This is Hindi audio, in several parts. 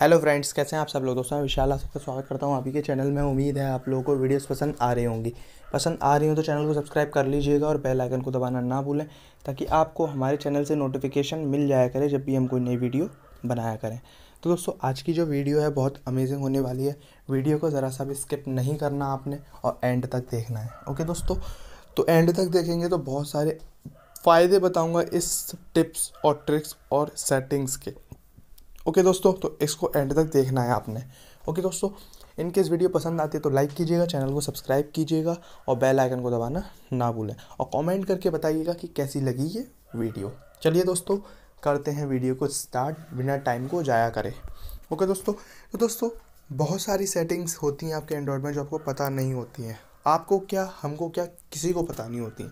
हेलो फ्रेंड्स कैसे हैं आप सब लोग दोस्तों मैं विशाल आप सबका स्वागत करता हूं आप ही के चैनल में उम्मीद है आप लोगों को वीडियोस पसंद आ रही होंगी पसंद आ रही हो तो चैनल को सब्सक्राइब कर लीजिएगा और बेल आइकन को दबाना ना भूलें ताकि आपको हमारे चैनल से नोटिफिकेशन मिल जाया करे जब भी हम कोई नई वीडियो बनाया करें तो दोस्तों आज की जो वीडियो है बहुत अमेजिंग होने वाली है वीडियो को ज़रा सा भी स्किप नहीं करना आपने और एंड तक देखना है ओके दोस्तों तो एंड तक देखेंगे तो बहुत सारे फ़ायदे बताऊँगा इस टिप्स और ट्रिक्स और सेटिंग्स के ओके दोस्तों तो इसको एंड तक देखना है आपने ओके दोस्तों इनकेस वीडियो पसंद आती है तो लाइक कीजिएगा चैनल को सब्सक्राइब कीजिएगा और बेल आइकन को दबाना ना भूलें और कमेंट करके बताइएगा कि कैसी लगी ये वीडियो चलिए दोस्तों करते हैं वीडियो को स्टार्ट बिना टाइम को जाया करें ओके दोस्तों तो दोस्तों बहुत सारी सेटिंग्स होती हैं आपके एंड्रॉयड में जो आपको पता नहीं होती हैं आपको क्या हमको क्या किसी को पता नहीं होती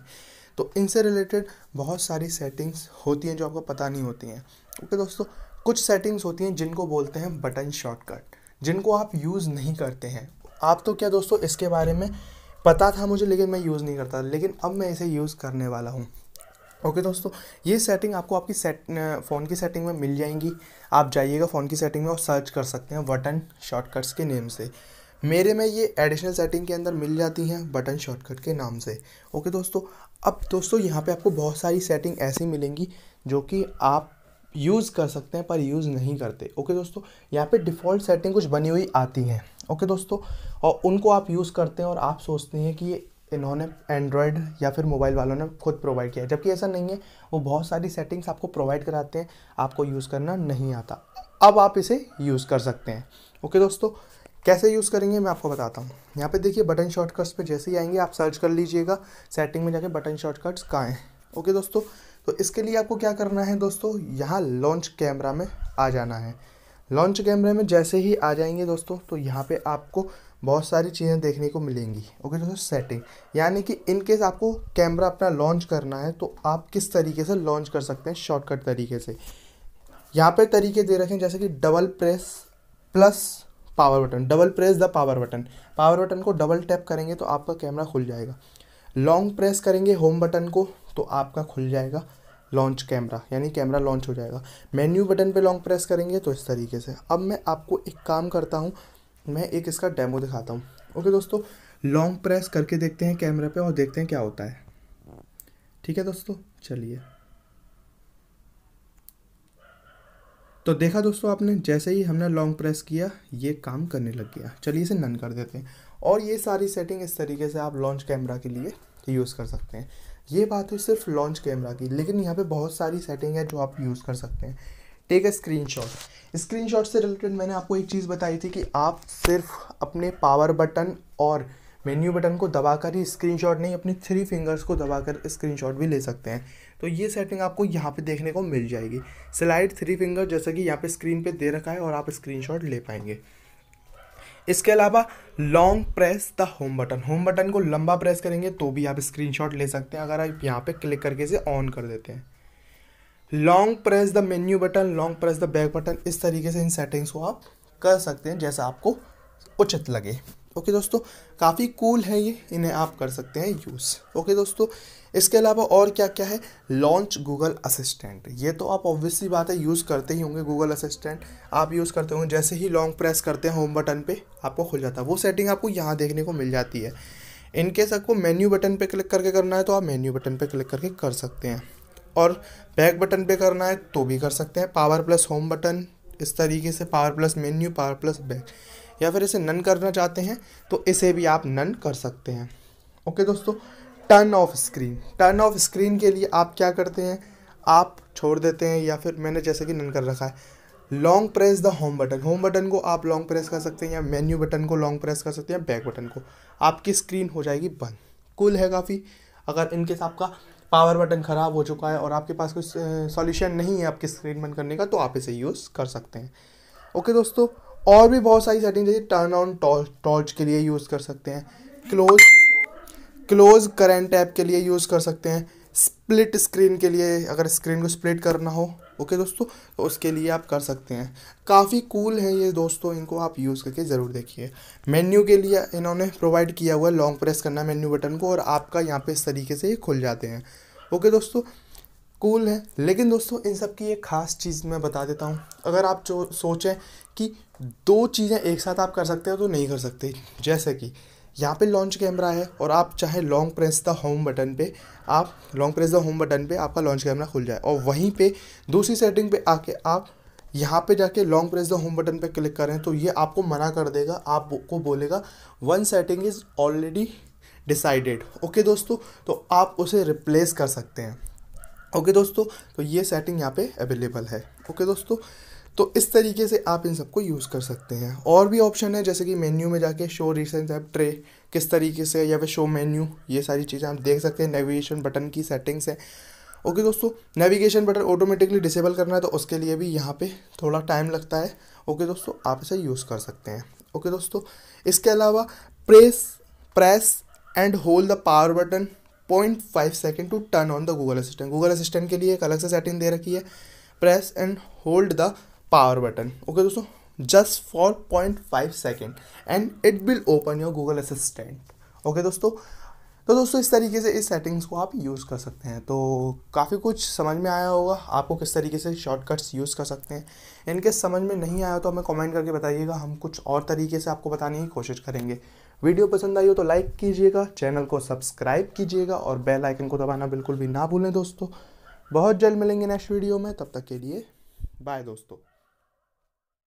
तो इनसे रिलेटेड बहुत सारी सेटिंग्स होती हैं जो आपको पता नहीं होती हैं ओके दोस्तों कुछ सेटिंग्स होती हैं जिनको बोलते हैं बटन शॉर्टकट जिनको आप यूज़ नहीं करते हैं आप तो क्या दोस्तों इसके बारे में पता था मुझे लेकिन मैं यूज़ नहीं करता लेकिन अब मैं इसे यूज़ करने वाला हूँ ओके okay, दोस्तों ये सेटिंग आपको आपकी सेट फ़ोन की सेटिंग में मिल जाएंगी आप जाइएगा फ़ोन की सेटिंग में और सर्च कर सकते हैं बटन शॉर्टकट्स के नेम से मेरे में ये एडिशनल सेटिंग के अंदर मिल जाती हैं बटन शॉर्टकट के नाम से ओके okay, दोस्तों अब दोस्तों यहाँ पे आपको बहुत सारी सेटिंग ऐसी मिलेंगी जो कि आप यूज़ कर सकते हैं पर यूज़ नहीं करते ओके दोस्तों यहाँ पे डिफ़ॉल्ट सेटिंग कुछ बनी हुई आती हैं ओके दोस्तों और उनको आप यूज़ करते हैं और आप सोचते हैं कि इन्होंने एंड्रॉयड या फिर मोबाइल वालों ने खुद प्रोवाइड किया है जबकि ऐसा नहीं है वो बहुत सारी सेटिंग्स आपको प्रोवाइड कराते हैं आपको यूज़ करना नहीं आता अब आप इसे यूज़ कर सकते हैं ओके दोस्तों कैसे यूज़ करेंगे मैं आपको बताता हूँ यहाँ पे देखिए बटन शॉर्टकट्स पे जैसे ही आएंगे आप सर्च कर लीजिएगा सेटिंग में जाके बटन शॉर्टकट्स कहाँ हैं ओके दोस्तों तो इसके लिए आपको क्या करना है दोस्तों यहाँ लॉन्च कैमरा में आ जाना है लॉन्च कैमरे में जैसे ही आ जाएंगे दोस्तों तो यहाँ पे आपको बहुत सारी चीज़ें देखने को मिलेंगी ओके दोस्तों सेटिंग यानी कि इन केस आपको कैमरा अपना लॉन्च करना है तो आप किस तरीके से लॉन्च कर सकते हैं शॉर्टकट तरीके से यहाँ पे तरीके दे रखे हैं जैसे कि double press plus power button double press the power button power button को डबल टैप करेंगे तो आपका कैमरा खुल जाएगा लॉन्ग प्रेस करेंगे होम बटन को तो आपका खुल जाएगा लॉन्च कैमरा यानी कैमरा लॉन्च हो जाएगा मेन्यू बटन पे लॉन्ग प्रेस करेंगे तो इस तरीके से अब मैं आपको एक काम करता हूँ मैं एक इसका डेमो दिखाता हूँ ओके दोस्तों लॉन्ग प्रेस करके देखते हैं कैमरे पे और देखते हैं क्या होता है ठीक है दोस्तों चलिए तो देखा दोस्तों आपने जैसे ही हमने लॉन्ग प्रेस किया ये काम करने लग गया चलिए इसे नन कर देते हैं और ये सारी सेटिंग इस तरीके से आप लॉन्च कैमरा के लिए यूज़ कर सकते हैं ये बात हुई सिर्फ लॉन्च कैमरा की लेकिन यहाँ पे बहुत सारी सेटिंग है जो आप यूज़ कर सकते हैं take a screen shot screen shot से रिलेटेड मैंने आपको एक चीज़ बताई थी कि आप सिर्फ अपने पावर बटन और मेन्यू बटन को दबाकर ही स्क्रीन शॉट नहीं अपने थ्री फिंगर्स को दबाकर शॉट भी ले सकते हैं तो ये सेटिंग आपको यहाँ पे देखने को मिल जाएगी स्लाइड थ्री फिंगर जैसा कि यहाँ पे स्क्रीन पे दे रखा है और आप स्क्रीन शॉट ले पाएंगे इसके अलावा long press the home button home button को लंबा प्रेस करेंगे तो भी आप स्क्रीनशॉट ले सकते हैं अगर आप यहाँ पे क्लिक करके इसे ऑन कर देते हैं long press the menu button long press the back button इस तरीके से इन सेटिंग्स को आप कर सकते हैं जैसा आपको उचित लगे ओके दोस्तों काफ़ी कूल है ये इन्हें आप कर सकते हैं यूज़ ओके दोस्तों इसके अलावा और क्या क्या है लॉन्च गूगल असिस्टेंट ये तो आप ऑब्वियसली बात है यूज़ करते ही होंगे गूगल असिस्टेंट आप यूज़ करते होंगे जैसे ही लॉन्ग प्रेस करते हैं होम बटन पे आपको खुल जाता है वो सेटिंग आपको यहाँ देखने को मिल जाती है इनकेस आपको मेन्यू बटन पे क्लिक करके करना है तो आप मेन्यू बटन पे क्लिक करके कर सकते हैं और बैक बटन पे करना है तो भी कर सकते हैं पावर प्लस होम बटन इस तरीके से power plus menu power plus back या फिर इसे नन करना चाहते हैं तो इसे भी आप नन कर सकते हैं ओके दोस्तों turn off screen turn off screen के लिए आप क्या करते हैं आप छोड़ देते हैं या फिर मैंने जैसे कि नन कर रखा है long press the home button home button को आप लॉन्ग प्रेस कर सकते हैं या मेन्यू बटन को लॉन्ग प्रेस कर सकते हैं या बैक बटन को आपकी स्क्रीन हो जाएगी बंद कुल है काफ़ी अगर इनकेस आपका पावर बटन ख़राब हो चुका है और आपके पास कोई सॉल्यूशन नहीं है आपकी स्क्रीन बंद करने का तो आप इसे यूज़ कर सकते हैं ओके दोस्तों और भी बहुत सारी सेटिंग है टर्न ऑन टॉर्च के लिए यूज़ कर सकते हैं क्लोज क्लोज करेंट ऐप के लिए यूज़ कर सकते हैं स्प्लिट स्क्रीन के लिए अगर स्क्रीन को स्प्लिट करना हो ओके okay, दोस्तों तो उसके लिए आप कर सकते हैं काफ़ी कूल है ये दोस्तों इनको आप यूज़ करके ज़रूर देखिए मेन्यू के लिए इन्होंने प्रोवाइड किया हुआ है लॉन्ग प्रेस करना मेन्यू बटन को और आपका यहाँ पे इस तरीके से ये खुल जाते हैं ओके okay, दोस्तों कूल है लेकिन दोस्तों इन सब की एक ख़ास चीज़ मैं बता देता हूँ अगर आप जो सोचें कि दो चीज़ें एक साथ आप कर सकते हो तो नहीं कर सकते जैसे कि यहाँ पे लॉन्च कैमरा है और आप चाहे long press the home button पे आप long press the home button पे आपका लॉन्च कैमरा खुल जाए और वहीं पे दूसरी सेटिंग पे आके आप यहाँ पे जाके long press the home button पे क्लिक करें तो ये आपको मना कर देगा आपको बोलेगा one setting is already decided okay दोस्तों तो आप उसे रिप्लेस कर सकते हैं ओके दोस्तों तो ये सेटिंग यहाँ पे अवेलेबल है ओके दोस्तों तो इस तरीके से आप इन सबको यूज़ कर सकते हैं और भी ऑप्शन है जैसे कि मेन्यू में जाके शो रिसेंट ऐप ट्रे किस तरीके से या फिर शो मेन्यू ये सारी चीज़ें आप देख सकते हैं नेविगेशन बटन की सेटिंग्स हैं ओके दोस्तों नेविगेशन बटन ऑटोमेटिकली डिसेबल करना है तो उसके लिए भी यहाँ पे थोड़ा टाइम लगता है ओके दोस्तों आप इसे यूज़ कर सकते हैं ओके दोस्तों इसके अलावा press press and hold the power button point five second to turn on the Google assistant Google assistant के लिए एक अलग से सेटिंग दे रखी है press and hold the power button okay दोस्तों just for point five second and it will open your Google assistant okay दोस्तों तो दोस्तों इस तरीके से इस सेटिंग्स को आप यूज़ कर सकते हैं तो काफ़ी कुछ समझ में आया होगा आपको किस तरीके से शॉर्टकट्स यूज़ कर सकते हैं इनके समझ में नहीं आया तो हमें कमेंट करके बताइएगा हम कुछ और तरीके से आपको बताने की कोशिश करेंगे वीडियो पसंद आई हो तो लाइक कीजिएगा चैनल को सब्सक्राइब कीजिएगा और बेल आइकन को दबाना बिल्कुल भी ना भूलें दोस्तों बहुत जल्द मिलेंगे नेक्स्ट वीडियो में तब तक के लिए बाय दोस्तों